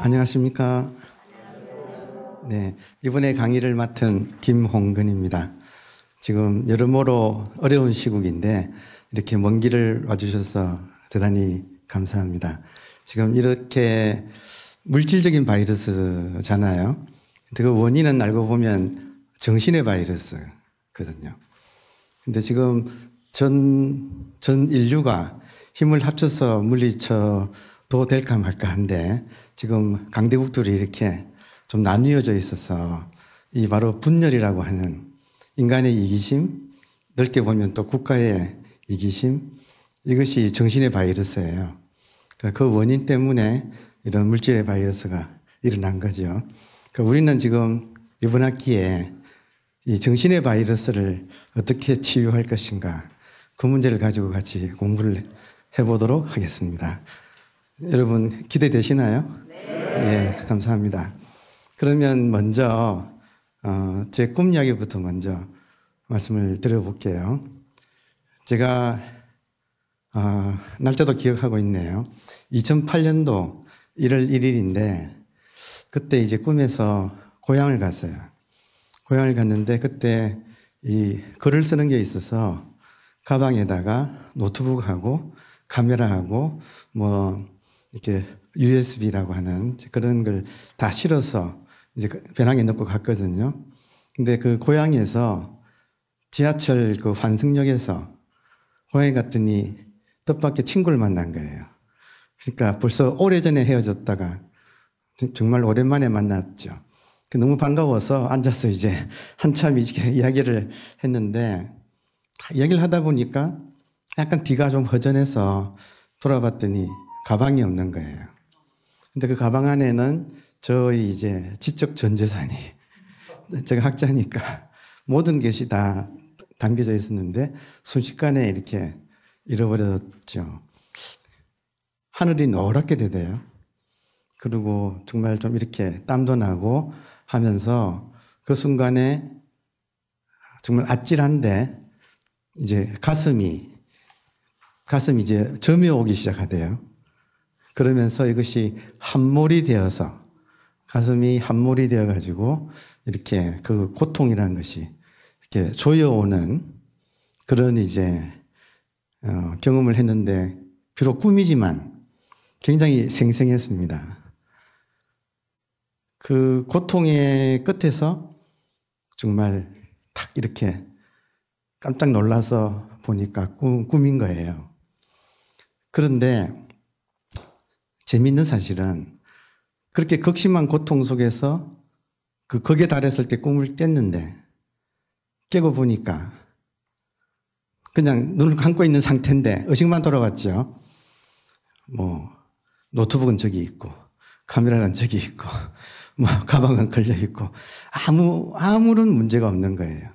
안녕하십니까. 네. 이번에 강의를 맡은 김홍근입니다. 지금 여러모로 어려운 시국인데 이렇게 먼 길을 와주셔서 대단히 감사합니다. 지금 이렇게 물질적인 바이러스잖아요. 그 원인은 알고 보면 정신의 바이러스거든요. 근데 지금 전, 전 인류가 힘을 합쳐서 물리쳐도 될까 말까 한데 지금 강대국들이 이렇게 좀 나뉘어져 있어서 이 바로 분열이라고 하는 인간의 이기심, 넓게 보면 또 국가의 이기심, 이것이 정신의 바이러스예요. 그러니까 그 원인 때문에 이런 물질의 바이러스가 일어난 거죠. 그러니까 우리는 지금 이번 학기에 이 정신의 바이러스를 어떻게 치유할 것인가 그 문제를 가지고 같이 공부를 해보도록 하겠습니다. 여러분 기대되시나요? 예, 감사합니다. 그러면 먼저 어, 제 꿈 이야기부터 먼저 말씀을 드려볼게요. 제가 어, 날짜도 기억하고 있네요. 2008년도 1월 1일인데 그때 이제 꿈에서 고향을 갔어요. 고향을 갔는데 그때 이 글을 쓰는 게 있어서 가방에다가 노트북하고 카메라하고 뭐 이렇게 USB라고 하는 그런 걸 다 실어서 이제 그 배낭에 넣고 갔거든요. 근데 그 고향에서 지하철 그 환승역에서 고향에 갔더니 뜻밖의 친구를 만난 거예요. 그러니까 벌써 오래전에 헤어졌다가 정말 오랜만에 만났죠. 그 너무 반가워서 앉아서 이제 한참 이렇게 이야기를 했는데 이야기를 하다 보니까 약간 뒤가 좀 허전해서 돌아봤더니 가방이 없는 거예요. 근데 그 가방 안에는 저의 이제 지적 전 재산이 제가 학자니까 모든 것이 다 담겨져 있었는데 순식간에 이렇게 잃어버렸죠. 하늘이 노랗게 되대요. 그리고 정말 좀 이렇게 땀도 나고 하면서 그 순간에 정말 아찔한데 이제 가슴이 가슴이 이제 점이 오기 시작하대요. 그러면서 이것이 한물이 되어서 가슴이 한물이 되어 가지고 이렇게 그 고통이라는 것이 이렇게 조여오는 그런 이제 어, 경험을 했는데 비록 꿈이지만 굉장히 생생했습니다. 그 고통의 끝에서 정말 탁 이렇게 깜짝 놀라서 보니까 꿈, 꿈인 거예요. 그런데 재미있는 사실은 그렇게 극심한 고통 속에서 그거기에 달했을 때 꿈을 깼는데 깨고 보니까 그냥 눈을 감고 있는 상태인데 의식만 돌아갔죠. 뭐 노트북은 저기 있고 카메라는 저기 있고 뭐 가방은 걸려 있고 아무 아무런 문제가 없는 거예요.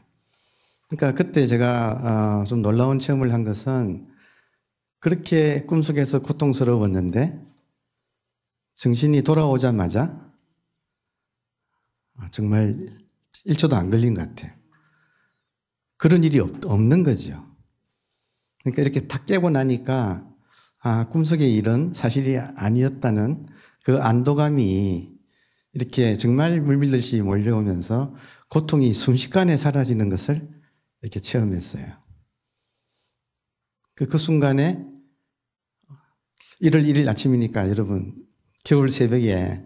그러니까 그때 제가 아, 좀 놀라운 체험을 한 것은 그렇게 꿈속에서 고통스러웠는데 정신이 돌아오자마자 아, 정말 1초도 안 걸린 것 같아요. 그런 일이 없, 는 거죠. 그러니까 이렇게 다 깨고 나니까 아, 꿈속의 일은 사실이 아니었다는 그 안도감이 이렇게 정말 물밀듯이 몰려오면서 고통이 순식간에 사라지는 것을 이렇게 체험했어요. 그, 그 순간에 1월 1일 아침이니까 여러분 겨울 새벽에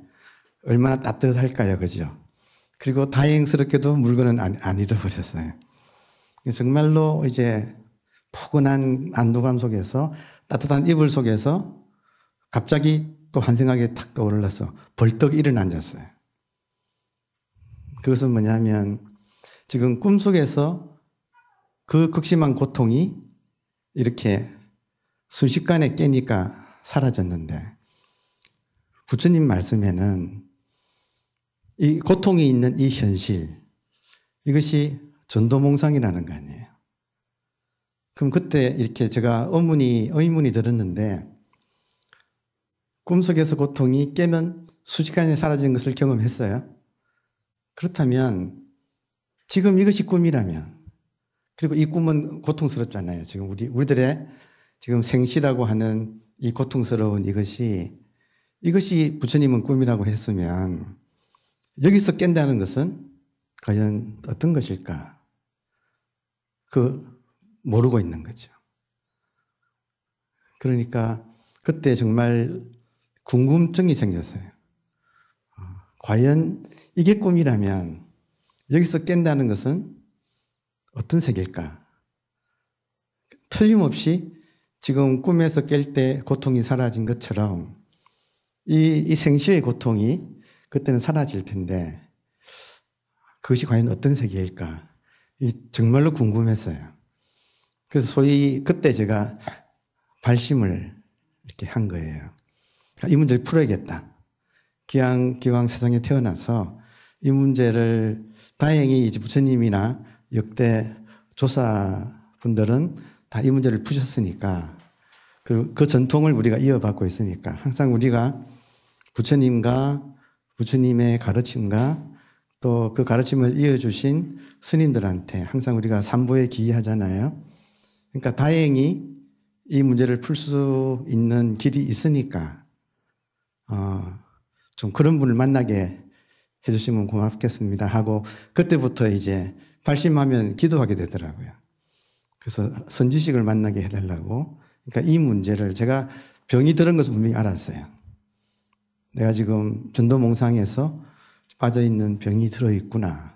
얼마나 따뜻할까요, 그죠? 그리고 다행스럽게도 물건은 안, 안 잃어버렸어요. 정말로 이제 포근한 안도감 속에서 따뜻한 이불 속에서 갑자기 또 한 생각이 탁 떠올라서 벌떡 일어났었어요. 그것은 뭐냐면 지금 꿈속에서 그 극심한 고통이 이렇게 순식간에 깨니까 사라졌는데 부처님 말씀에는 이 고통이 있는 이 현실, 이것이 전도몽상이라는 거 아니에요. 그럼 그때 이렇게 제가 의문이, 의문이 들었는데, 꿈속에서 고통이 깨면 수직간에 사라지 것을 경험했어요. 그렇다면, 지금 이것이 꿈이라면, 그리고 이 꿈은 고통스럽잖아요. 지금 우리, 우리들의 지금 생시라고 하는 이 고통스러운 이것이 이것이 부처님은 꿈이라고 했으면 여기서 깬다는 것은 과연 어떤 것일까? 그 모르고 있는 거죠. 그러니까 그때 정말 궁금증이 생겼어요. 어, 과연 이게 꿈이라면 여기서 깬다는 것은 어떤 색일까 틀림없이 지금 꿈에서 깰 때 고통이 사라진 것처럼 이, 이 생시의 고통이 그때는 사라질 텐데 그것이 과연 어떤 세계일까? 이 정말로 궁금했어요. 그래서 소위 그때 제가 발심을 이렇게 한 거예요. 그러니까 이 문제를 풀어야겠다. 기왕, 기왕 세상에 태어나서 이 문제를 다행히 이제 부처님이나 역대 조사분들은 다 이 문제를 푸셨으니까 그, 그 전통을 우리가 이어받고 있으니까 항상 우리가 부처님과 부처님의 가르침과 또 그 가르침을 이어주신 스님들한테 항상 우리가 삼부에 기이하잖아요. 그러니까 다행히 이 문제를 풀 수 있는 길이 있으니까 어, 좀 그런 분을 만나게 해주시면 고맙겠습니다 하고 그때부터 이제 발심하면 기도하게 되더라고요. 그래서 선지식을 만나게 해달라고. 그러니까 이 문제를 제가 병이 들은 것을 분명히 알았어요. 내가 지금 전도몽상에서 빠져있는 병이 들어있구나.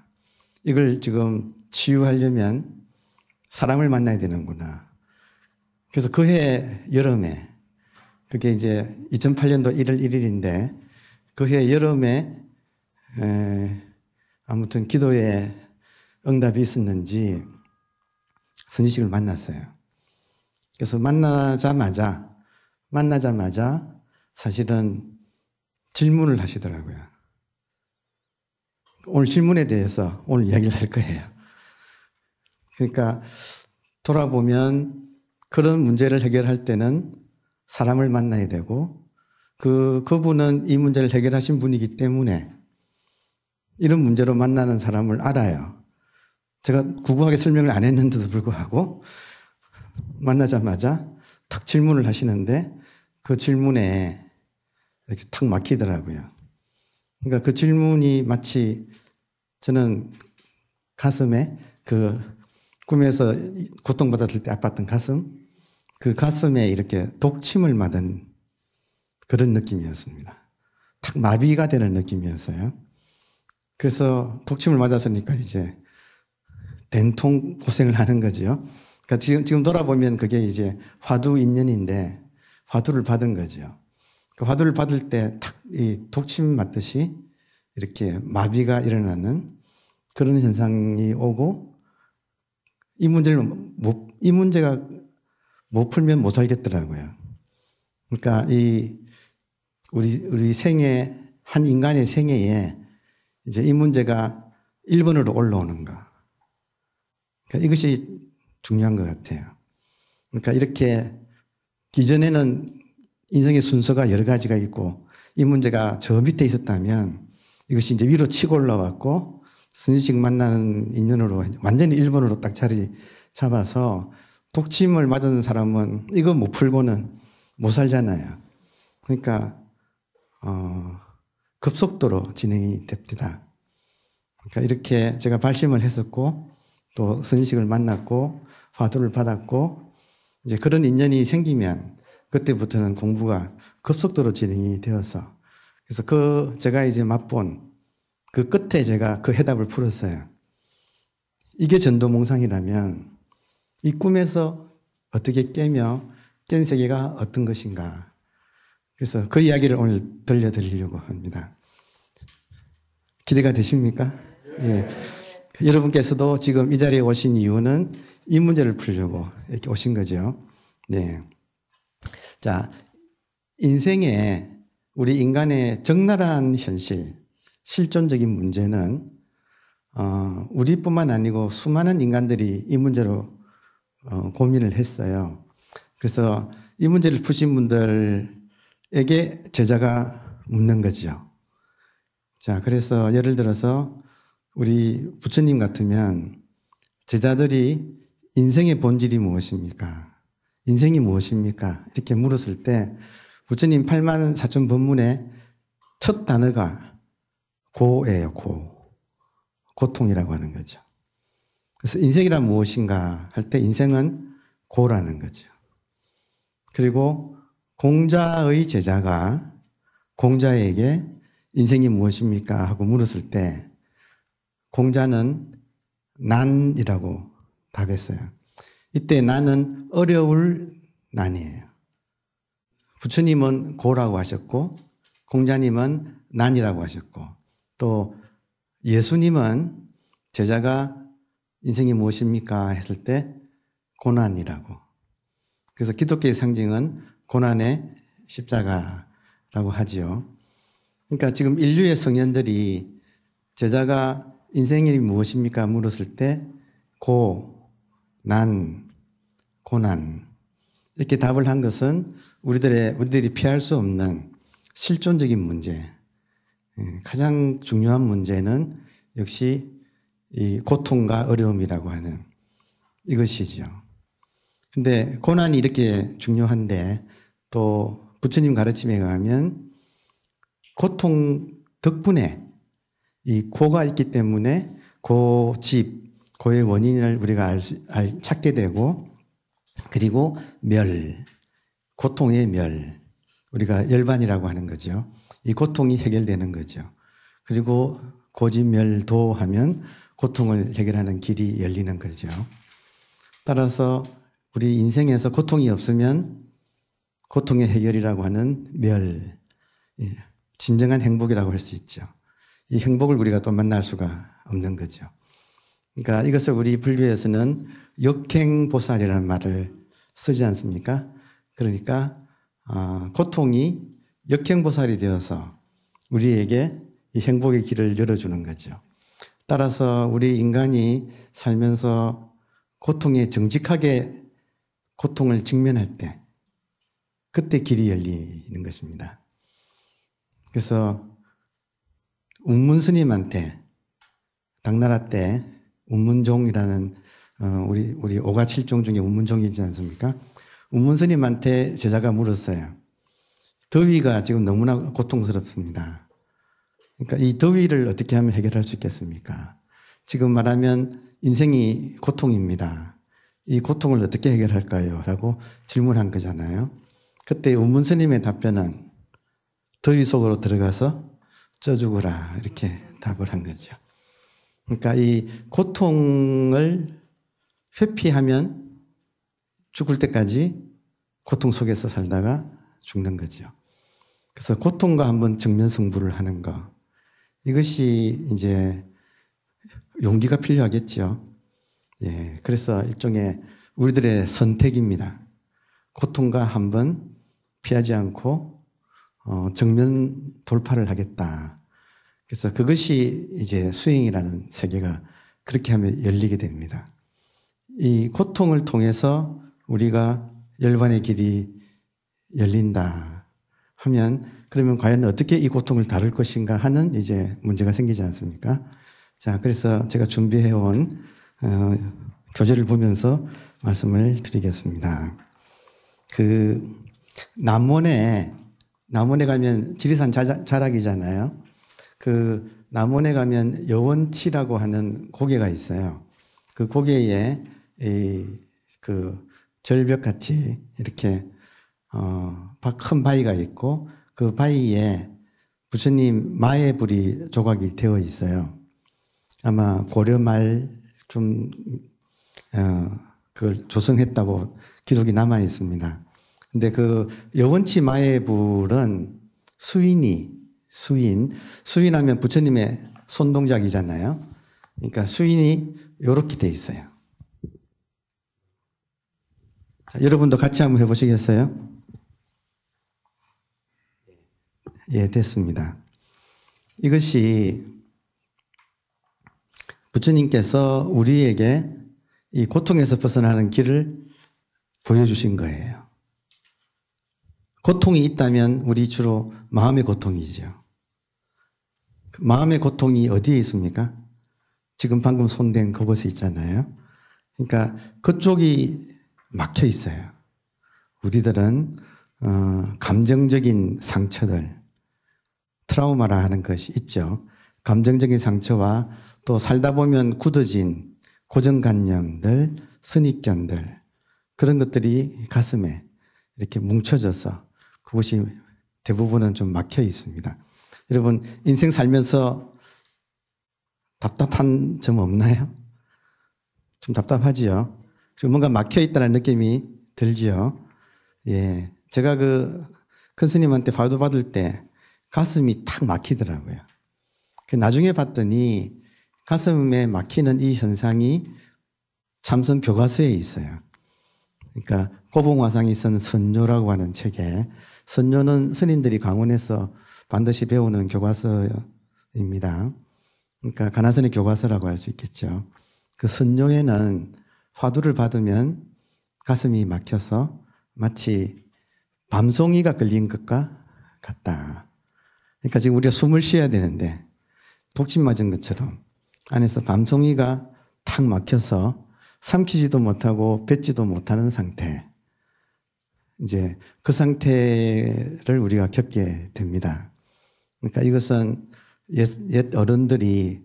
이걸 지금 치유하려면 사람을 만나야 되는구나. 그래서 그해 여름에, 그게 이제 2008년도 1월 1일인데, 그해 여름에, 에, 아무튼 기도에 응답이 있었는지 선지식을 만났어요. 그래서 만나자마자, 만나자마자 사실은 질문을 하시더라고요. 오늘 질문에 대해서 오늘 이야기를 할 거예요. 그러니까 돌아보면 그런 문제를 해결할 때는 사람을 만나야 되고 그, 그분은 이 문제를 해결하신 분이기 때문에 이런 문제로 만나는 사람을 알아요. 제가 구구하게 설명을 안 했는데도 불구하고 만나자마자 탁 질문을 하시는데 그 질문에 이렇게 탁 막히더라고요. 그러니까 그 질문이 마치 저는 가슴에 그 꿈에서 고통받았을 때 아팠던 가슴, 그 가슴에 이렇게 독침을 맞은 그런 느낌이었습니다. 탁 마비가 되는 느낌이었어요. 그래서 독침을 맞았으니까 이제 된통 고생을 하는 거지 그러니까 지금, 지금 돌아보면 그게 이제 화두 인연인데 화두를 받은 거지 그 화두를 받을 때 탁 이 독침 맞듯이 이렇게 마비가 일어나는 그런 현상이 오고 이 문제를 못, 이 문제가 못 풀면 못 살겠더라고요. 그러니까 이 우리 우리 생애 한 인간의 생애에 이제 이 문제가 1번으로 올라오는 가 그러니까 이것이 중요한 것 같아요. 그러니까 이렇게 기존에는 인생의 순서가 여러 가지가 있고 이 문제가 저 밑에 있었다면 이것이 이제 위로 치고 올라왔고 스님식 만나는 인연으로 완전히 일본으로 딱 자리 잡아서 독침을 맞은 사람은 이거 못 풀고는 못 살잖아요. 그러니까 어, 급속도로 진행이 됩니다. 그러니까 이렇게 제가 발심을 했었고 또 선식을 만났고 화두를 받았고 이제 그런 인연이 생기면 그때부터는 공부가 급속도로 진행이 되어서 그래서 그 제가 이제 맛본 그 끝에 제가 그 해답을 풀었어요. 이게 전도몽상이라면 이 꿈에서 어떻게 깨며 깬 세계가 어떤 것인가. 그래서 그 이야기를 오늘 들려드리려고 합니다. 기대가 되십니까? 예. 여러분께서도 지금 이 자리에 오신 이유는 이 문제를 풀려고 이렇게 오신 거죠. 네. 자, 인생의 우리 인간의 적나라한 현실, 실존적인 문제는 어, 우리뿐만 아니고 수많은 인간들이 이 문제로 어, 고민을 했어요. 그래서 이 문제를 푸신 분들에게 제자가 묻는 거지요. 자, 그래서 예를 들어서 우리 부처님 같으면 제자들이 인생의 본질이 무엇입니까? 인생이 무엇입니까? 이렇게 물었을 때 부처님 8만 4천 법문의 첫 단어가 고예요, 고. 고통이라고 하는 거죠. 그래서 인생이란 무엇인가 할 때 인생은 고라는 거죠. 그리고 공자의 제자가 공자에게 인생이 무엇입니까? 하고 물었을 때 공자는 난이라고 답했어요. 이때 나는 어려울 난이에요. 부처님은 고라고 하셨고 공자님은 난이라고 하셨고 또 예수님은 제자가 인생이 무엇입니까 했을 때 고난이라고. 그래서 기독교의 상징은 고난의 십자가라고 하지요. 그러니까 지금 인류의 성현들이 제자가 인생이 무엇입니까 물었을 때 고, 난, 고난. 이렇게 답을 한 것은 우리들의, 우리들이 피할 수 없는 실존적인 문제. 예, 가장 중요한 문제는 역시 이 고통과 어려움이라고 하는 이것이죠. 근데 고난이 이렇게 중요한데 또 부처님 가르침에 의하면 고통 덕분에 이 고가 있기 때문에 고집, 그의 원인을 우리가 알, 알, 찾게 되고 그리고 멸, 고통의 멸, 우리가 열반이라고 하는 거죠. 이 고통이 해결되는 거죠. 그리고 고지멸도 하면 고통을 해결하는 길이 열리는 거죠. 따라서 우리 인생에서 고통이 없으면 고통의 해결이라고 하는 멸, 예, 진정한 행복이라고 할 수 있죠. 이 행복을 우리가 또 만날 수가 없는 거죠. 그러니까 이것을 우리 불교에서는 역행보살이라는 말을 쓰지 않습니까? 그러니까 아, 고통이 역행보살이 되어서 우리에게 행복의 길을 열어주는 거죠. 따라서 우리 인간이 살면서 고통에 정직하게 고통을 직면할 때 그때 길이 열리는 것입니다. 그래서 운문스님한테 당나라 때 운문종이라는 어, 우리 우리 오가칠종 중에 운문종이지 않습니까? 운문스님한테 제자가 물었어요. 더위가 지금 너무나 고통스럽습니다. 그러니까 이 더위를 어떻게 하면 해결할 수 있겠습니까? 지금 말하면 인생이 고통입니다. 이 고통을 어떻게 해결할까요? 라고 질문한 거잖아요. 그때 우문스님의 답변은 더위 속으로 들어가서 쪄 죽으라. 이렇게 답을 한 거죠. 그러니까 이 고통을 회피하면 죽을 때까지 고통 속에서 살다가 죽는 거죠. 그래서 고통과 한번 정면 승부를 하는 거. 이것이 이제 용기가 필요하겠죠. 예. 그래서 일종의 우리들의 선택입니다. 고통과 한번 피하지 않고 어, 정면 돌파를 하겠다. 그래서 그것이 이제 수행이라는 세계가 그렇게 하면 열리게 됩니다. 이 고통을 통해서 우리가 열반의 길이 열린다 하면 그러면 과연 어떻게 이 고통을 다룰 것인가 하는 이제 문제가 생기지 않습니까? 자, 그래서 제가 준비해온 어, 교재를 보면서 말씀을 드리겠습니다. 그 남원에 남원에 가면 지리산 자 자락이잖아요. 그 남원에 가면 여원치라고 하는 고개가 있어요. 그 고개에 이그 절벽 같이 이렇게 어큰 바위가 있고 그 바위에 부처님 마의 불이 조각이 되어 있어요. 아마 고려 말좀 어, 그걸 조성했다고 기록이 남아 있습니다. 근데 그 여원치 마의 불은 수인이 수인. 수인하면 부처님의 손동작이잖아요. 그러니까 수인이 이렇게 돼 있어요. 자, 여러분도 같이 한번 해보시겠어요? 예, 됐습니다. 이것이 부처님께서 우리에게 이 고통에서 벗어나는 길을 보여주신 거예요. 고통이 있다면 우리 주로 마음의 고통이죠. 마음의 고통이 어디에 있습니까? 지금 방금 손댄 그곳에 있잖아요. 그러니까 그쪽이 막혀 있어요. 우리들은 어, 감정적인 상처들, 트라우마라 하는 것이 있죠. 감정적인 상처와 또 살다 보면 굳어진 고정관념들, 선입견들, 그런 것들이 가슴에 이렇게 뭉쳐져서 그것이 대부분은 좀 막혀 있습니다. 여러분, 인생 살면서 답답한 점 없나요? 좀 답답하지요? 뭔가 막혀있다는 느낌이 들지요? 예. 제가 그 큰스님한테 바도 받을 때 가슴이 탁 막히더라고요. 그 나중에 봤더니 가슴에 막히는 이 현상이 참선 교과서에 있어요. 그러니까 고봉화상이 쓴 선녀라고 하는 책에 선녀는 스님들이 강원에서 반드시 배우는 교과서입니다. 그러니까 가나선의 교과서라고 할 수 있겠죠. 그 선녀에는 화두를 받으면 가슴이 막혀서 마치 밤송이가 걸린 것과 같다. 그러니까 지금 우리가 숨을 쉬어야 되는데 독침 맞은 것처럼 안에서 밤송이가 탁 막혀서 삼키지도 못하고 뱉지도 못하는 상태. 이제 그 상태를 우리가 겪게 됩니다. 그러니까 이것은 옛, 옛 어른들이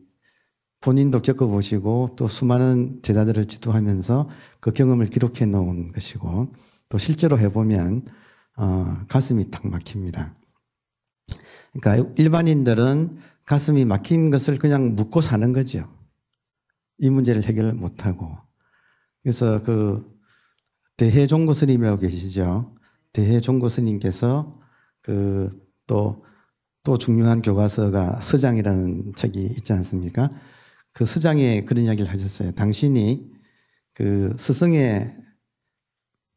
본인도 겪어보시고 또 수많은 제자들을 지도하면서 그 경험을 기록해 놓은 것이고 또 실제로 해보면 어, 가슴이 딱 막힙니다. 그러니까 일반인들은 가슴이 막힌 것을 그냥 묻고 사는 거죠. 이 문제를 해결 못하고. 그래서 그 대해종고 스님이라고 계시죠. 대해종고 스님께서 그또 또 중요한 교과서가 서장이라는 책이 있지 않습니까? 그 서장에 그런 이야기를 하셨어요. 당신이 그 스승의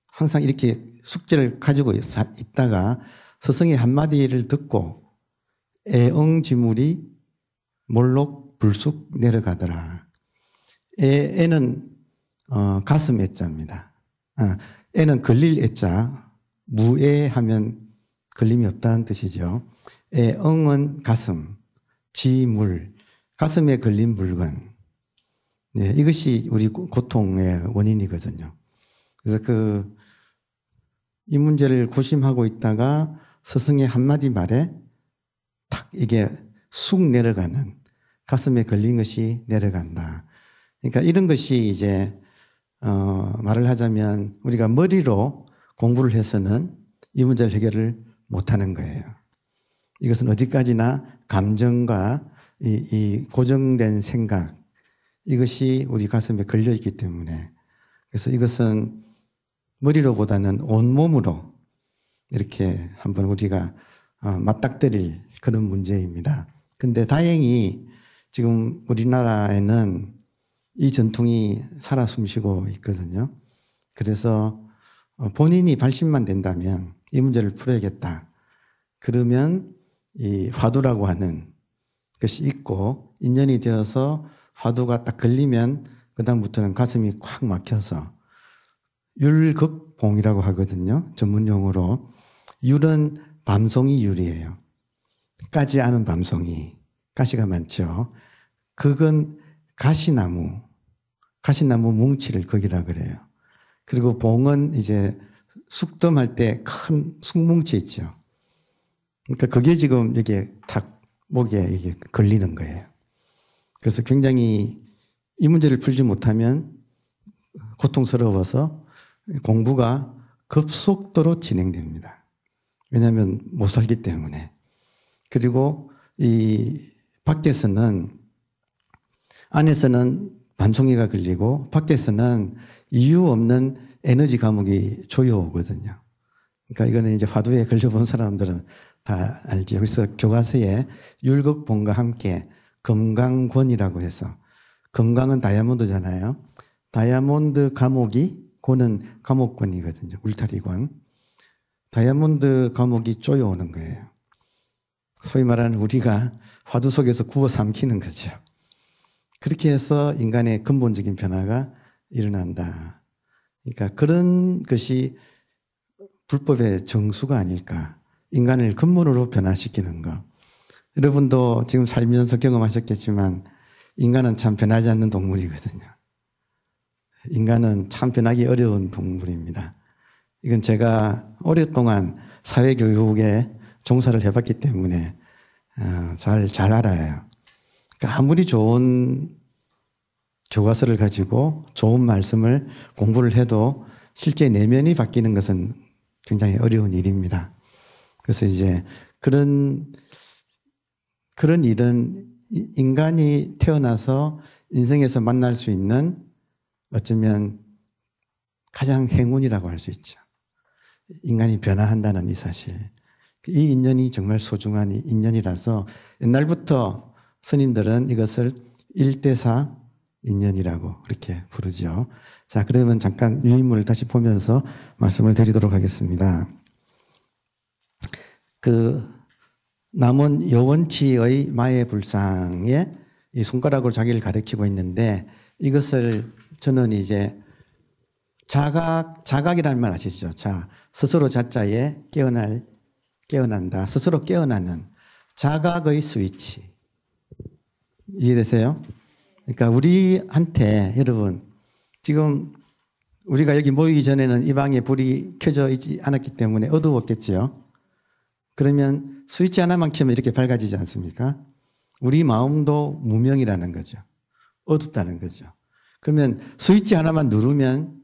항상 이렇게 숙제를 가지고 있다가 스승의 한마디를 듣고 애엉지물이 몰록 불쑥 내려가더라. 애, 는 어, 가슴 애자입니다. 아, 애는 걸릴 애자, 무애 하면 걸림이 없다는 뜻이죠. 에, 응은 가슴, 지물, 가슴에 걸린 물건. 네, 이것이 우리 고통의 원인이거든요. 그래서 그, 이 문제를 고심하고 있다가 스승의 한마디 말에 탁 이게 쑥 내려가는 가슴에 걸린 것이 내려간다. 그러니까 이런 것이 이제 어, 말을 하자면 우리가 머리로 공부를 해서는 이 문제를 해결을 못하는 거예요. 이것은 어디까지나 감정과 이, 이 고정된 생각 이것이 우리 가슴에 걸려 있기 때문에 그래서 이것은 머리로보다는 온 몸으로 이렇게 한번 우리가 어, 맞닥뜨릴 그런 문제입니다. 근데 다행히 지금 우리나라에는 이 전통이 살아 숨쉬고 있거든요. 그래서 어, 본인이 발심만 된다면 이 문제를 풀어야겠다. 그러면 이 화두라고 하는 것이 있고 인연이 되어서 화두가 딱 걸리면 그다음부터는 가슴이 꽉 막혀서 율극봉이라고 하거든요. 전문 용어로. 율은 밤송이 율이에요. 까지 않은 밤송이. 가시가 많죠. 그건 가시나무. 가시나무 뭉치를 거기라 그래요. 그리고 봉은 이제 숙덤할 때 큰 숙뭉치 있죠. 그러니까 그게 지금 이게 탁 목에 이게 걸리는 거예요. 그래서 굉장히 이 문제를 풀지 못하면 고통스러워서 공부가 급속도로 진행됩니다. 왜냐하면 못 살기 때문에. 그리고 이 밖에서는 안에서는 반송이가 걸리고 밖에서는 이유 없는 에너지 감옥이 조여오거든요. 그러니까 이거는 이제 화두에 걸려본 사람들은 다 알죠. 그래서 교과서에 율곡본과 함께 금강권이라고 해서 금강은 다이아몬드잖아요. 다이아몬드 감옥이 고는 감옥권이거든요. 울타리권. 다이아몬드 감옥이 쪼여오는 거예요. 소위 말하는 우리가 화두 속에서 구워 삼키는 거죠. 그렇게 해서 인간의 근본적인 변화가 일어난다. 그러니까 그런 것이 불법의 정수가 아닐까. 인간을 근본으로 변화시키는 것. 여러분도 지금 살면서 경험하셨겠지만 인간은 참 변하지 않는 동물이거든요. 인간은 참 변하기 어려운 동물입니다. 이건 제가 오랫동안 사회교육에 종사를 해봤기 때문에 어, 잘, 잘 알아요. 그러니까 아무리 좋은 교과서를 가지고 좋은 말씀을 공부를 해도 실제 내면이 바뀌는 것은 굉장히 어려운 일입니다. 그래서 이제 그런, 그런 일은 인간이 태어나서 인생에서 만날 수 있는 어쩌면 가장 행운이라고 할 수 있죠. 인간이 변화한다는 이 사실. 이 인연이 정말 소중한 인연이라서 옛날부터 스님들은 이것을 일대사 인연이라고 그렇게 부르죠. 자, 그러면 잠깐 유인물을 다시 보면서 말씀을 드리도록 하겠습니다. 그 남은 여원치의 마의 불상에 이 손가락으로 자기를 가리키고 있는데 이것을 저는 이제 자각, 자각이라는 말 아시죠? 자, 스스로 자자에 깨어날, 깨어난다. 스스로 깨어나는 자각의 스위치. 이해되세요? 그러니까 우리한테 여러분, 지금 우리가 여기 모이기 전에는 이 방에 불이 켜져 있지 않았기 때문에 어두웠겠지요. 그러면 스위치 하나만 켜면 이렇게 밝아지지 않습니까? 우리 마음도 무명이라는 거죠. 어둡다는 거죠. 그러면 스위치 하나만 누르면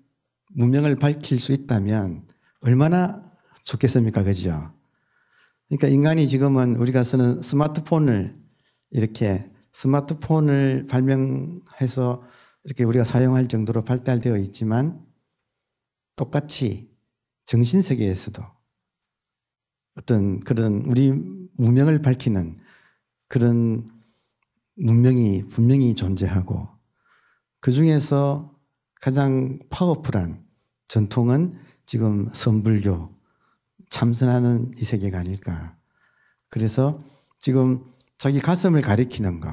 무명을 밝힐 수 있다면 얼마나 좋겠습니까? 그죠? 그러니까 인간이 지금은 우리가 쓰는 스마트폰을 이렇게 스마트폰을 발명해서 이렇게 우리가 사용할 정도로 발달되어 있지만 똑같이 정신세계에서도 어떤 그런 우리 문명을 밝히는 그런 문명이 분명히 존재하고 그 중에서 가장 파워풀한 전통은 지금 선불교 참선하는 이 세계가 아닐까. 그래서 지금 자기 가슴을 가리키는 것,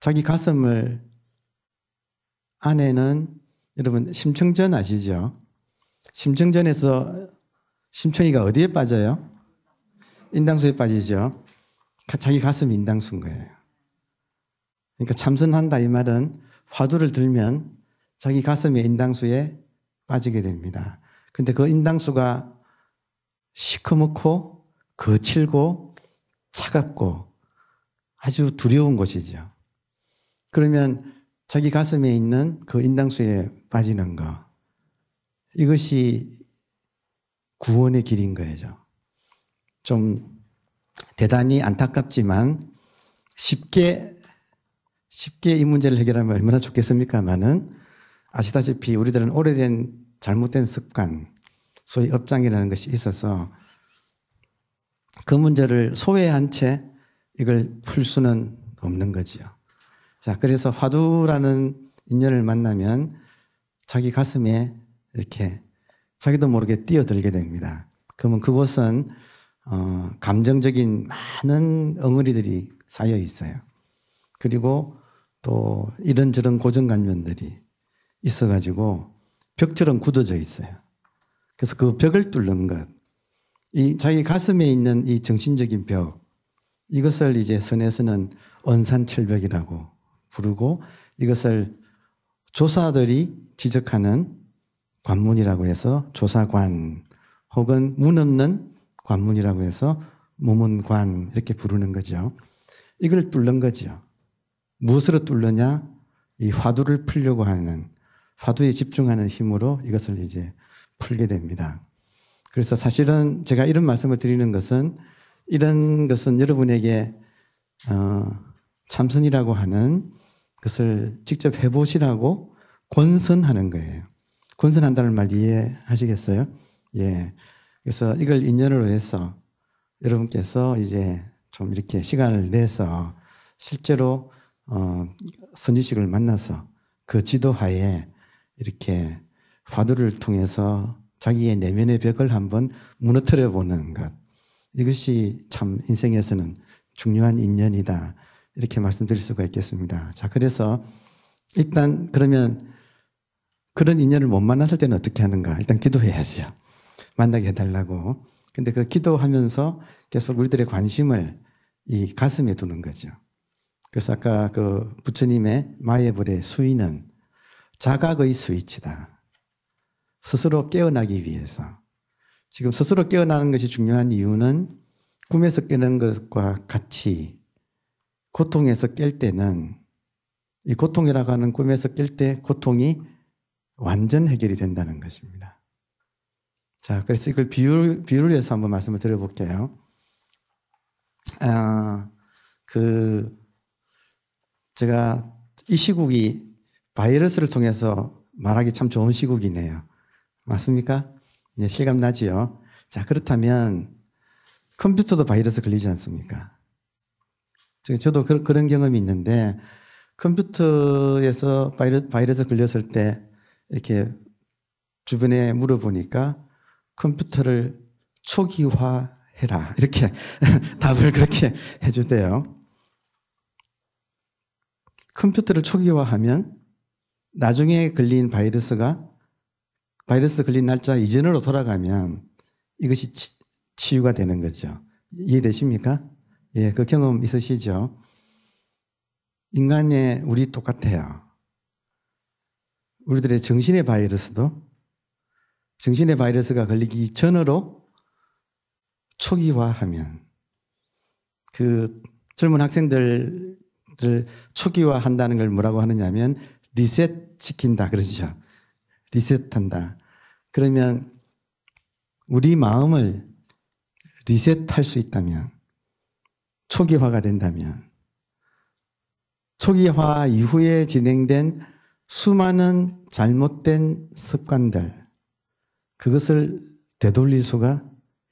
자기 가슴을 안에는 여러분 심청전 아시죠? 심청전에서 심청이가 어디에 빠져요? 인당수에 빠지죠. 자기 가슴이 인당수인 거예요. 그러니까 참선한다 이 말은 화두를 들면 자기 가슴의 인당수에 빠지게 됩니다. 근데 그 인당수가 시커멓고 거칠고 차갑고 아주 두려운 곳이죠. 그러면 자기 가슴에 있는 그 인당수에 빠지는 거. 이것이 구원의 길인 거예요. 좀 대단히 안타깝지만 쉽게 쉽게 이 문제를 해결하면 얼마나 좋겠습니까만은 아시다시피 우리들은 오래된 잘못된 습관, 소위 업장이라는 것이 있어서 그 문제를 소외한 채 이걸 풀 수는 없는 거지요. 자, 그래서 화두라는 인연을 만나면 자기 가슴에 이렇게 자기도 모르게 뛰어들게 됩니다. 그러면 그곳은 어, 감정적인 많은 엉어리들이 쌓여 있어요. 그리고 또 이런저런 고정관념들이 있어가지고 벽처럼 굳어져 있어요. 그래서 그 벽을 뚫는 것, 이 자기 가슴에 있는 이 정신적인 벽, 이것을 이제 선에서는 언산철벽이라고 부르고 이것을 조사들이 지적하는 관문이라고 해서 조사관 혹은 문 없는 관문이라고 해서 무문관 이렇게 부르는 거죠. 이걸 뚫는 거죠. 무엇으로 뚫느냐? 이 화두를 풀려고 하는 화두에 집중하는 힘으로 이것을 이제 풀게 됩니다. 그래서 사실은 제가 이런 말씀을 드리는 것은 이런 것은 여러분에게 어, 참선이라고 하는 것을 직접 해보시라고 권선하는 거예요. 권선한다는 말 이해하시겠어요? 예. 그래서 이걸 인연으로 해서 여러분께서 이제 좀 이렇게 시간을 내서 실제로 어, 선지식을 만나서 그 지도하에 이렇게 화두를 통해서 자기의 내면의 벽을 한번 무너뜨려 보는 것. 이것이 참 인생에서는 중요한 인연이다. 이렇게 말씀드릴 수가 있겠습니다. 자, 그래서 일단 그러면 그런 인연을 못 만났을 때는 어떻게 하는가? 일단 기도해야지요. 만나게 해달라고. 근데 그 기도하면서 계속 우리들의 관심을 이 가슴에 두는 거죠. 그래서 아까 그 부처님의 마예불의 수위는 자각의 스위치다. 스스로 깨어나기 위해서. 지금 스스로 깨어나는 것이 중요한 이유는 꿈에서 깨는 것과 같이 고통에서 깰 때는 이 고통이라고 하는 꿈에서 깰 때 고통이 완전 해결이 된다는 것입니다. 자, 그래서 이걸 비율, 비율을 해서 한번 말씀을 드려볼게요. 아, 그, 제가 이 시국이 바이러스를 통해서 말하기 참 좋은 시국이네요. 맞습니까? 예, 실감 나지요? 자, 그렇다면 컴퓨터도 바이러스 걸리지 않습니까? 저도 그, 런 경험이 있는데 컴퓨터에서 바이러, 바이러스 걸렸을 때 이렇게 주변에 물어보니까 컴퓨터를 초기화해라. 이렇게 답을 그렇게 해주대요. 컴퓨터를 초기화하면 나중에 걸린 바이러스가 바이러스 걸린 날짜 이전으로 돌아가면 이것이 치, 유가 되는 거죠. 이해되십니까? 예, 그 경험 있으시죠? 인간의 우리 똑같아요. 우리들의 정신의 바이러스도 정신의 바이러스가 걸리기 전으로 초기화하면 그 젊은 학생들을 초기화한다는 걸 뭐라고 하느냐면 리셋 시킨다 그러죠. 리셋한다. 그러면 우리 마음을 리셋할 수 있다면 초기화가 된다면 초기화 이후에 진행된 수많은 잘못된 습관들, 그것을 되돌릴 수가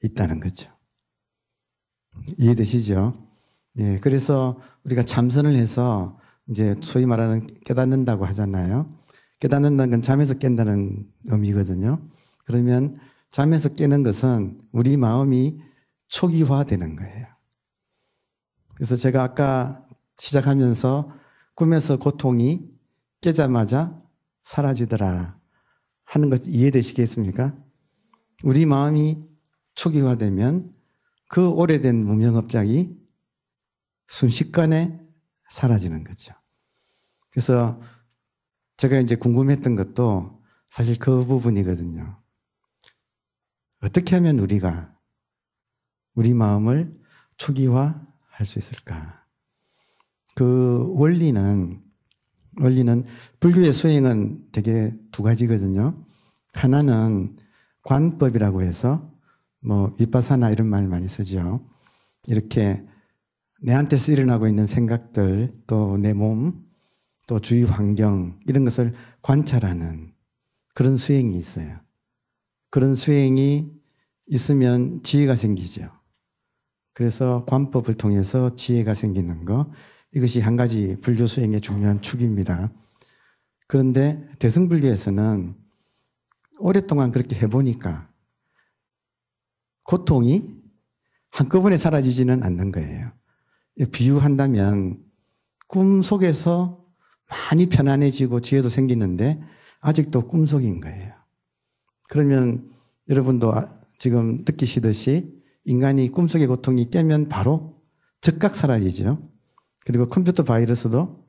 있다는 거죠. 이해되시죠? 예, 그래서 우리가 참선을 해서 이제 소위 말하는 깨닫는다고 하잖아요. 깨닫는다는 건 잠에서 깬다는 의미거든요. 그러면 잠에서 깨는 것은 우리 마음이 초기화되는 거예요. 그래서 제가 아까 시작하면서 꿈에서 고통이 깨자마자 사라지더라 하는 것 이해되시겠습니까? 우리 마음이 초기화되면 그 오래된 무명업장이 순식간에 사라지는 거죠. 그래서 제가 이제 궁금했던 것도 사실 그 부분이거든요. 어떻게 하면 우리가 우리 마음을 초기화할 수 있을까? 그 원리는 원리는 불교의 수행은 되게 두 가지거든요. 하나는 관법이라고 해서 뭐 윗바사나 이런 말 많이 쓰죠. 이렇게 내한테서 일어나고 있는 생각들 또 내몸또 주위 환경 이런 것을 관찰하는 그런 수행이 있어요. 그런 수행이 있으면 지혜가 생기죠. 그래서 관법을 통해서 지혜가 생기는 거 이것이 한 가지 불교 수행의 중요한 축입니다. 그런데 대승불교에서는 오랫동안 그렇게 해보니까 고통이 한꺼번에 사라지지는 않는 거예요. 비유한다면 꿈 속에서 많이 편안해지고 지혜도 생기는데 아직도 꿈속인 거예요. 그러면 여러분도 아, 지금 느끼시듯이 인간이 꿈속의 고통이 깨면 바로 즉각 사라지죠. 그리고 컴퓨터 바이러스도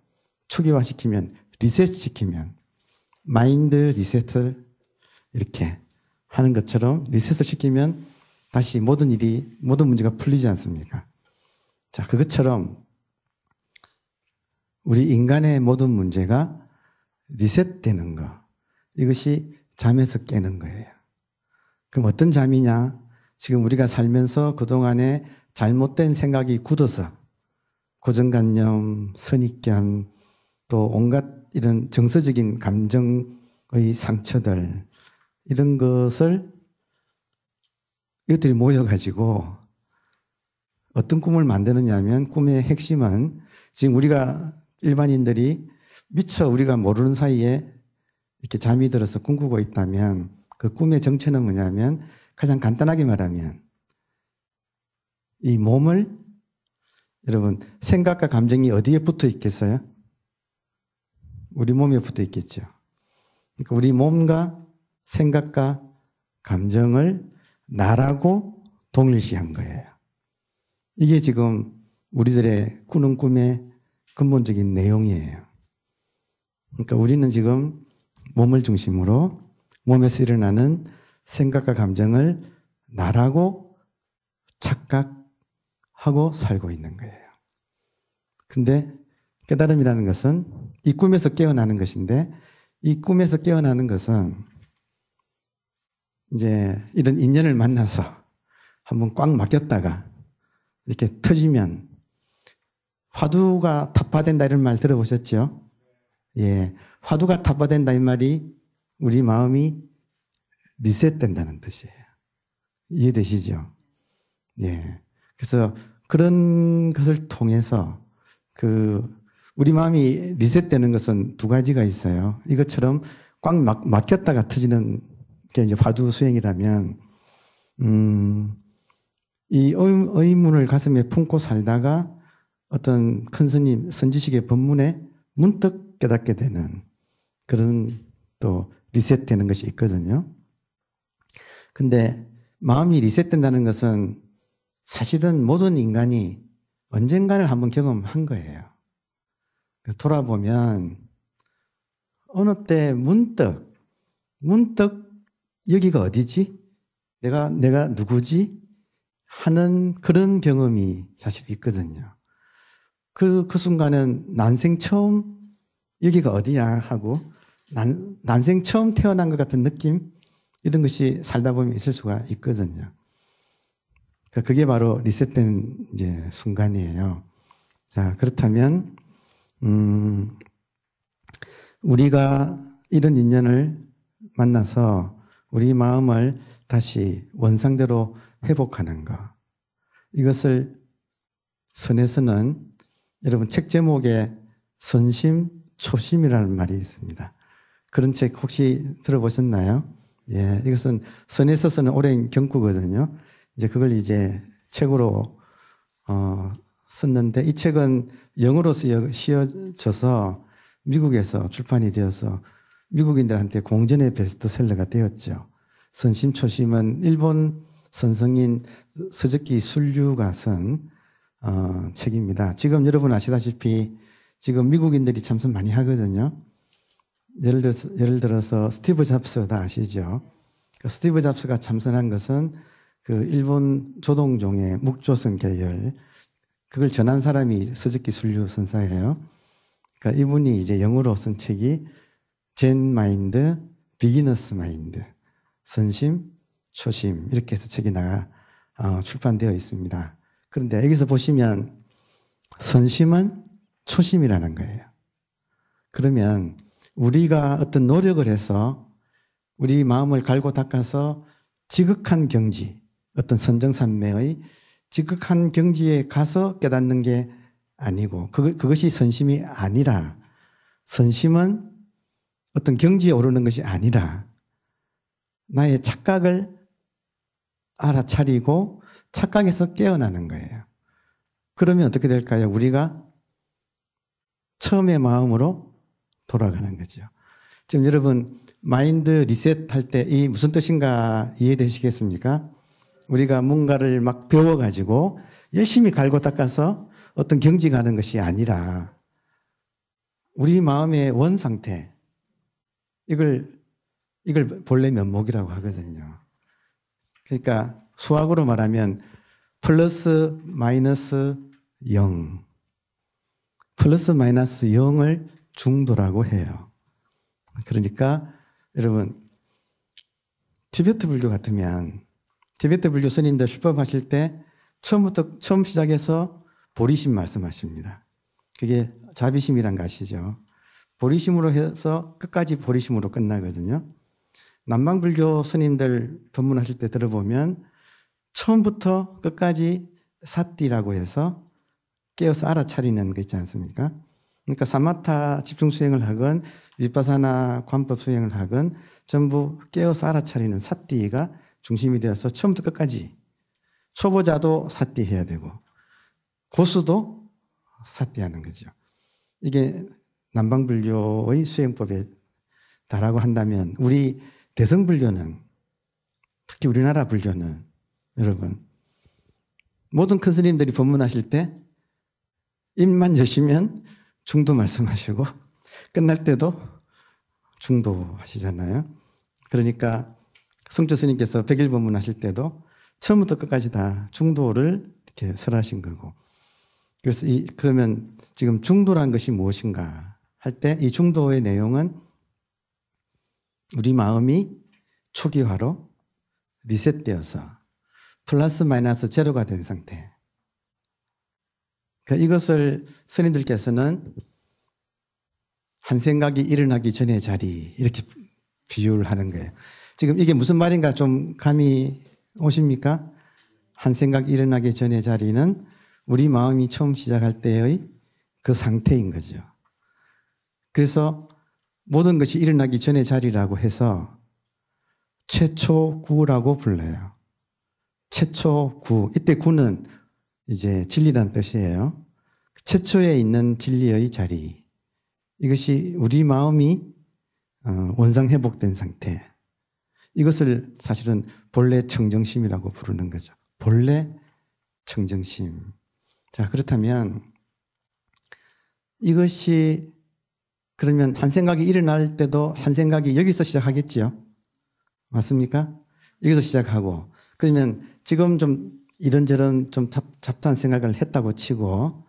초기화시키면 리셋시키면 마인드 리셋을 이렇게 하는 것처럼 리셋을 시키면 다시 모든 일이 모든 문제가 풀리지 않습니까? 자 그것처럼 우리 인간의 모든 문제가 리셋되는 거 이것이 잠에서 깨는 거예요. 그럼 어떤 잠이냐? 지금 우리가 살면서 그동안에 잘못된 생각이 굳어서 고정관념, 선입견, 또 온갖 이런 정서적인 감정의 상처들, 이런 것을 이것들이 모여가지고 어떤 꿈을 만드느냐 하면 꿈의 핵심은 지금 우리가 일반인들이 미처 우리가 모르는 사이에 이렇게 잠이 들어서 꿈꾸고 있다면 그 꿈의 정체는 뭐냐면 가장 간단하게 말하면 이 몸을 여러분, 생각과 감정이 어디에 붙어 있겠어요? 우리 몸에 붙어 있겠죠. 그러니까 우리 몸과 생각과 감정을 나라고 동일시한 거예요. 이게 지금 우리들의 꾸는 꿈의 근본적인 내용이에요. 그러니까 우리는 지금 몸을 중심으로 몸에서 일어나는 생각과 감정을 나라고 착각 하고 살고 있는 거예요. 근데 깨달음이라는 것은 이 꿈에서 깨어나는 것인데 이 꿈에서 깨어나는 것은 이제 이런 인연을 만나서 한번 꽉 막혔다가 이렇게 터지면 화두가 타파된다 이런 말 들어보셨죠? 예. 화두가 타파된다 이 말이 우리 마음이 리셋된다는 뜻이에요. 이해되시죠? 예. 그래서 그런 것을 통해서 그 우리 마음이 리셋되는 것은 두 가지가 있어요. 이것처럼 꽉 막, 막혔다가 터지는 게 이제 화두 수행이라면 음, 이 의문을 가슴에 품고 살다가 어떤 큰 스님 선지식의 법문에 문득 깨닫게 되는 그런 또 리셋되는 것이 있거든요. 근데 마음이 리셋된다는 것은 사실은 모든 인간이 언젠가를 한번 경험한 거예요. 그 돌아보면 어느 때 문득 문득 여기가 어디지? 내가 내가 누구지? 하는 그런 경험이 사실 있거든요. 그, 그 순간은 난생 처음 여기가 어디야 하고 난, 난생 처음 태어난 것 같은 느낌 이런 것이 살다 보면 있을 수가 있거든요. 그러니까 그게 바로 리셋된 이제 순간이에요. 자, 그렇다면, 음, 우리가 이런 인연을 만나서 우리 마음을 다시 원상대로 회복하는 것. 이것을 선에서는 여러분 책 제목에 선심, 초심이라는 말이 있습니다. 그런 책 혹시 들어보셨나요? 예, 이것은 선에 서어서는 오랜 경구거든요. 이제 그걸 이제 책으로 어, 썼는데 이 책은 영어로 쓰여져서 미국에서 출판이 되어서 미국인들한테 공전의 베스트셀러가 되었죠. 선심초심은 일본 선성인 서적기 순류가 쓴 어, 책입니다. 지금 여러분 아시다시피 지금 미국인들이 참선 많이 하거든요. 예를 들어서, 예를 들어서 스티브 잡스 다 아시죠? 스티브 잡스가 참선한 것은 그 일본 조동종의 묵조선 계열 그걸 전한 사람이 서적기 순류 선사예요. 그러니까 이분이 이제 영어로 쓴 책이 젠 마인드, 비기너스 마인드, 선심, 초심 이렇게 해서 책이 나가 어, 출판되어 있습니다. 그런데 여기서 보시면 선심은 초심이라는 거예요. 그러면 우리가 어떤 노력을 해서 우리 마음을 갈고 닦아서 지극한 경지, 어떤 선정산매의 지극한 경지에 가서 깨닫는 게 아니고 그, 그것이 선심이 아니라 선심은 어떤 경지에 오르는 것이 아니라 나의 착각을 알아차리고 착각에서 깨어나는 거예요. 그러면 어떻게 될까요? 우리가 처음의 마음으로 돌아가는 거죠. 지금 여러분 마인드 리셋할 때 이 무슨 뜻인가 이해되시겠습니까? 우리가 뭔가를 막 배워가지고 열심히 갈고 닦아서 어떤 경직하는 것이 아니라 우리 마음의 원 상태 이걸 이걸 본래 면목이라고 하거든요. 그러니까 수학으로 말하면 플러스 마이너스 0 플러스 마이너스 0을 중도라고 해요. 그러니까 여러분 티베트 불교 같으면 티베트 불교 스님들 출법하실 때 처음부터 처음 시작해서 보리심 말씀하십니다. 그게 자비심이란 것이죠. 보리심으로 해서 끝까지 보리심으로 끝나거든요. 남방불교 스님들 법문하실 때 들어보면 처음부터 끝까지 사띠라고 해서 깨어서 알아차리는 거 있지 않습니까? 그러니까 사마타 집중 수행을 하건 윗바사나 관법 수행을 하건 전부 깨어서 알아차리는 사띠가 중심이 되어서 처음부터 끝까지 초보자도 사대해야 되고 고수도 사대하는 거죠. 이게 남방불교의 수행법에 다라고 한다면 우리 대성불교는 특히 우리나라 불교는 여러분 모든 큰 스님들이 법문하실 때 입만 여시면 중도 말씀하시고 끝날 때도 중도 하시잖아요. 그러니까 성주 스님께서 백일 법문 하실 때도 처음부터 끝까지 다 중도를 이렇게 설하신 거고. 그래서 이, 그러면 지금 중도란 것이 무엇인가 할 때 이 중도의 내용은 우리 마음이 초기화로 리셋되어서 플러스 마이너스 제로가 된 상태. 그러니까 이것을 스님들께서는 한 생각이 일어나기 전의 자리 이렇게 비유를 하는 거예요. 지금 이게 무슨 말인가 좀 감이 오십니까? 한 생각 일어나기 전의 자리는 우리 마음이 처음 시작할 때의 그 상태인 거죠. 그래서 모든 것이 일어나기 전의 자리라고 해서 최초 구라고 불러요. 최초 구. 이때 구는 이제 진리란 뜻이에요. 최초에 있는 진리의 자리. 이것이 우리 마음이 어, 원상 회복된 상태. 이것을 사실은 본래 청정심이라고 부르는 거죠. 본래 청정심. 자, 그렇다면 이것이 그러면 한 생각이 일어날 때도 한 생각이 여기서 시작하겠지요. 맞습니까? 여기서 시작하고 그러면 지금 좀 이런저런 좀 잡, 잡한 생각을 했다고 치고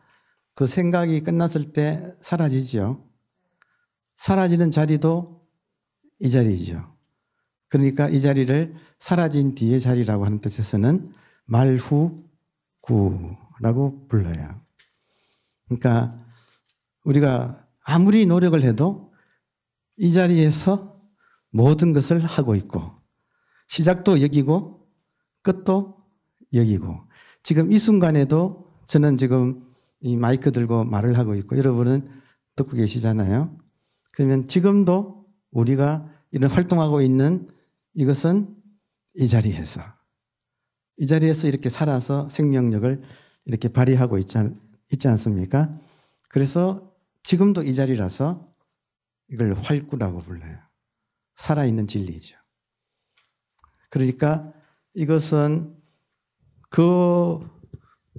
그 생각이 끝났을 때 사라지지요. 사라지는 자리도 이 자리죠. 그러니까 이 자리를 사라진 뒤의 자리라고 하는 뜻에서는 말후구라고 불러요. 그러니까 우리가 아무리 노력을 해도 이 자리에서 모든 것을 하고 있고 시작도 여기고 끝도 여기고 지금 이 순간에도 저는 지금 이 마이크 들고 말을 하고 있고 여러분은 듣고 계시잖아요. 그러면 지금도 우리가 이런 활동하고 있는 이것은 이 자리에서 이 자리에서 이렇게 살아서 생명력을 이렇게 발휘하고 있지, 않, 있지 않습니까? 그래서 지금도 이 자리라서 이걸 활구라고 불러요. 살아있는 진리죠. 그러니까 이것은 그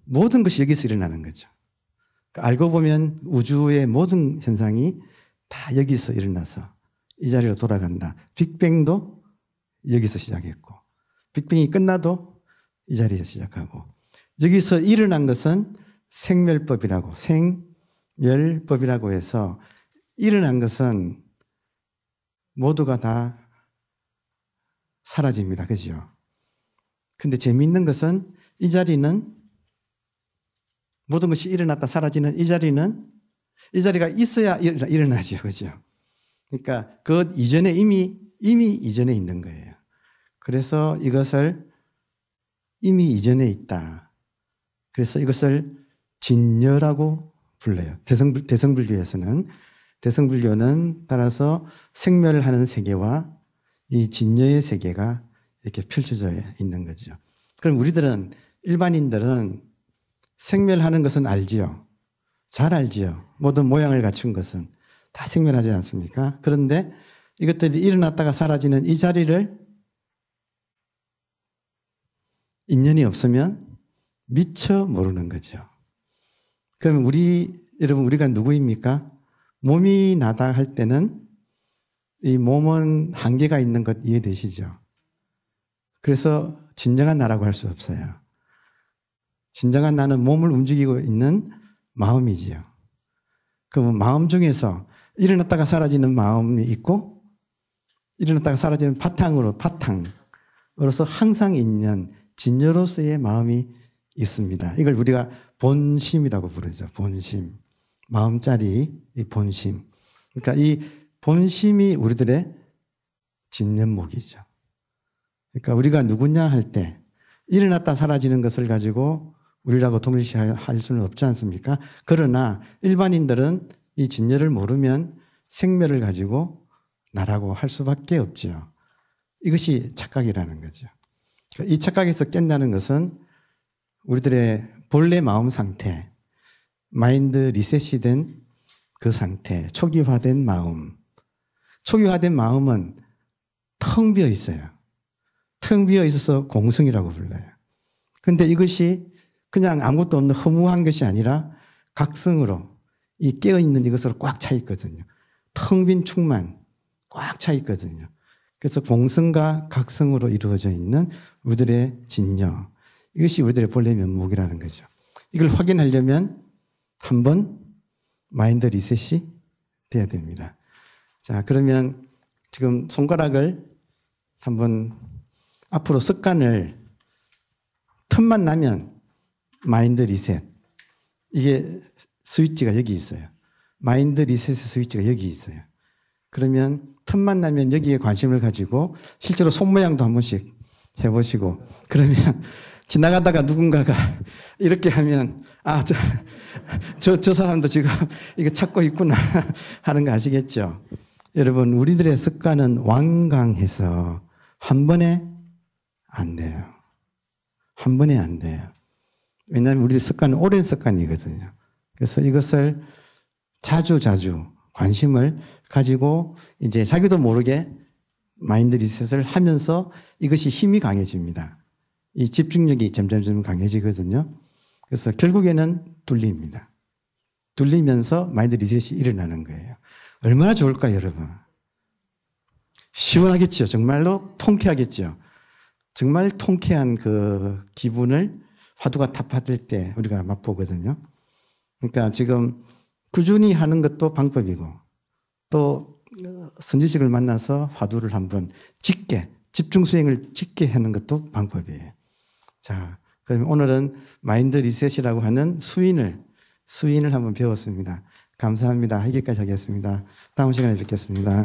모든 것이 여기서 일어나는 거죠. 그러니까 알고 보면 우주의 모든 현상이 다 여기서 일어나서 이 자리로 돌아간다. 빅뱅도 여기서 시작했고 빅뱅이 끝나도 이 자리에서 시작하고 여기서 일어난 것은 생멸법이라고 생멸법이라고 해서 일어난 것은 모두가 다 사라집니다. 그죠? 근데 재미있는 것은 이 자리는 모든 것이 일어났다 사라지는 이 자리는 이 자리가 있어야 일어나죠. 그죠? 그러니까 그 이전에 이미 이미 이전에 있는 거예요. 그래서 이것을 이미 이전에 있다. 그래서 이것을 진여라고 불러요. 대성불, 대성불교에서는. 대성불교는 따라서 생멸하는 세계와 이 진여의 세계가 이렇게 펼쳐져 있는 거죠. 그럼 우리들은, 일반인들은 생멸하는 것은 알지요. 잘 알지요. 모든 모양을 갖춘 것은 다 생멸하지 않습니까? 그런데 이것들이 일어났다가 사라지는 이 자리를 인연이 없으면 미처 모르는 거죠. 그럼 우리, 여러분, 우리가 누구입니까? 몸이 나다 할 때는 이 몸은 한계가 있는 것 이해되시죠? 그래서 진정한 나라고 할 수 없어요. 진정한 나는 몸을 움직이고 있는 마음이지요. 그럼 마음 중에서 일어났다가 사라지는 마음이 있고 일어났다가 사라지는 바탕으로 바탕으로서 항상 있는 진여로서의 마음이 있습니다. 이걸 우리가 본심이라고 부르죠. 본심. 마음짜리 이 본심. 그러니까 이 본심이 우리들의 진면목이죠. 그러니까 우리가 누구냐 할 때 일어났다 사라지는 것을 가지고 우리라고 동일시할 수는 없지 않습니까? 그러나 일반인들은 이 진여를 모르면 생멸을 가지고 나라고 할 수밖에 없지요. 이것이 착각이라는 거죠. 이 착각에서 깬다는 것은 우리들의 본래 마음 상태, 마인드 리셋이 된 그 상태, 초기화된 마음. 초기화된 마음은 텅 비어 있어요. 텅 비어 있어서 공성이라고 불러요. 근데 이것이 그냥 아무것도 없는 허무한 것이 아니라 각성으로 이 깨어있는 이것으로 꽉 차 있거든요. 텅 빈 충만 꽉 차 있거든요. 그래서 공승과 각성으로 이루어져 있는 우리들의 진영 이것이 우리들의 본래 면목이라는 거죠. 이걸 확인하려면 한 번 마인드 리셋이 돼야 됩니다. 자, 그러면 지금 손가락을 한 번 앞으로 습관을 틈만 나면 마인드 리셋. 이게 스위치가 여기 있어요. 마인드 리셋의 스위치가 여기 있어요. 그러면 틈만 나면 여기에 관심을 가지고 실제로 손 모양도 한 번씩 해보시고 그러면 지나가다가 누군가가 이렇게 하면 아, 저, 저, 저 사람도 지금 이거 찾고 있구나 하는 거 아시겠죠? 여러분, 우리들의 습관은 완강해서 한 번에 안 돼요. 한 번에 안 돼요. 왜냐하면 우리 습관은 오랜 습관이거든요. 그래서 이것을 자주 자주 관심을 가지고 이제 자기도 모르게 마인드 리셋을 하면서 이것이 힘이 강해집니다. 이 집중력이 점점점 강해지거든요. 그래서 결국에는 둘립니다. 둘리면서 마인드 리셋이 일어나는 거예요. 얼마나 좋을까, 여러분. 시원하겠죠. 정말로 통쾌하겠죠. 정말 통쾌한 그 기분을 화두가 타파될 때 우리가 맛보거든요. 그러니까 지금 꾸준히 하는 것도 방법이고 또 어, 선지식을 만나서 화두를 한번 짓게 집중 수행을 짓게 하는 것도 방법이에요. 자, 그럼 오늘은 마인드 리셋이라고 하는 수인을 수인을 한번 배웠습니다. 감사합니다. 여기까지 하겠습니다. 다음 시간에 뵙겠습니다.